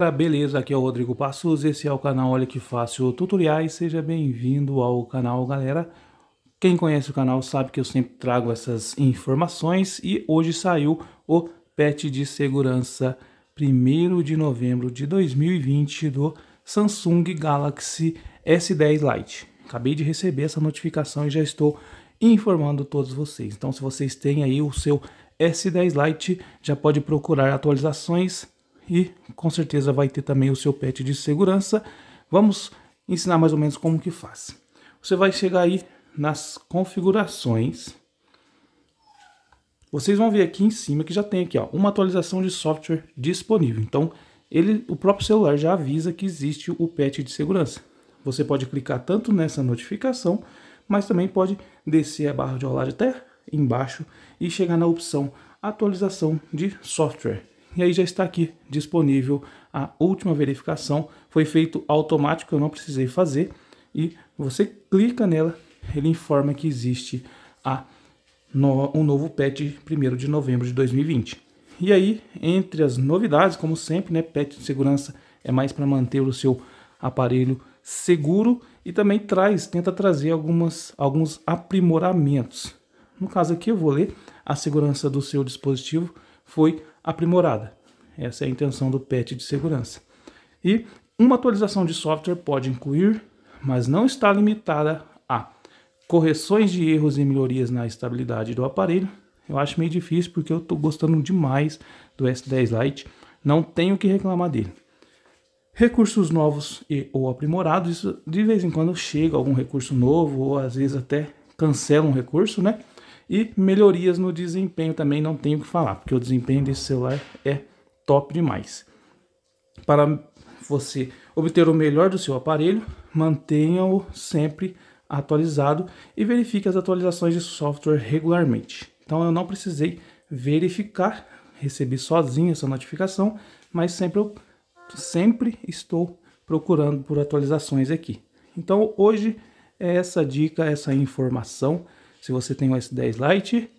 Olá tá, Beleza, aqui é o Rodrigo Passos, esse é o canal Olha Que Fácil Tutoriais, seja bem-vindo ao canal galera. Quem conhece o canal sabe que eu sempre trago essas informações e hoje saiu o patch de segurança 1 de novembro de 2020 do Samsung Galaxy S10 Lite. Acabei de receber essa notificação e já estou informando todos vocês. Então se vocês têm aí o seu S10 Lite, já pode procurar atualizações e com certeza vai ter também o seu pet de segurança. Vamos ensinar mais ou menos como que faz. Você vai chegar aí nas configurações. Vocês vão ver aqui em cima que já tem aqui ó, uma atualização de software disponível. Então, ele, o próprio celular já avisa que existe o patch de segurança. Você pode clicar tanto nessa notificação, mas também pode descer a barra de rolagem até embaixo e chegar na opção atualização de software e aí já está aqui disponível a última verificação. Foi feito automático, eu não precisei fazer. E você clica nela, ele informa que existe a no, um novo patch 1 de novembro de 2020. E aí, entre as novidades, como sempre, né, patch de segurança é mais para manter o seu aparelho seguro e também traz, tenta trazer algumas, alguns aprimoramentos. No caso aqui, eu vou ler a segurança do seu dispositivo foi aprimorada. Essa é a intenção do patch de segurança. E uma atualização de software pode incluir, mas não está limitada a correções de erros e melhorias na estabilidade do aparelho. Eu acho meio difícil porque eu estou gostando demais do S10 Lite, não tenho o que reclamar dele. Recursos novos e ou aprimorados, isso de vez em quando chega algum recurso novo ou às vezes até cancela um recurso, né? E melhorias no desempenho também, não tenho o que falar, porque o desempenho desse celular é top demais. Para você obter o melhor do seu aparelho, mantenha-o sempre atualizado e verifique as atualizações de software regularmente. Então eu não precisei verificar, recebi sozinho essa notificação, mas sempre eu sempre estou procurando por atualizações aqui. Então hoje é essa dica, essa informação se você tem o S10 Lite,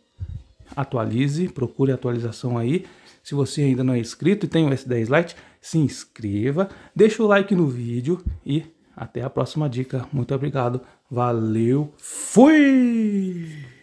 atualize, procure a atualização aí. Se você ainda não é inscrito e tem o S10 Lite, se inscreva, deixa o like no vídeo e até a próxima dica. Muito obrigado, valeu, fui!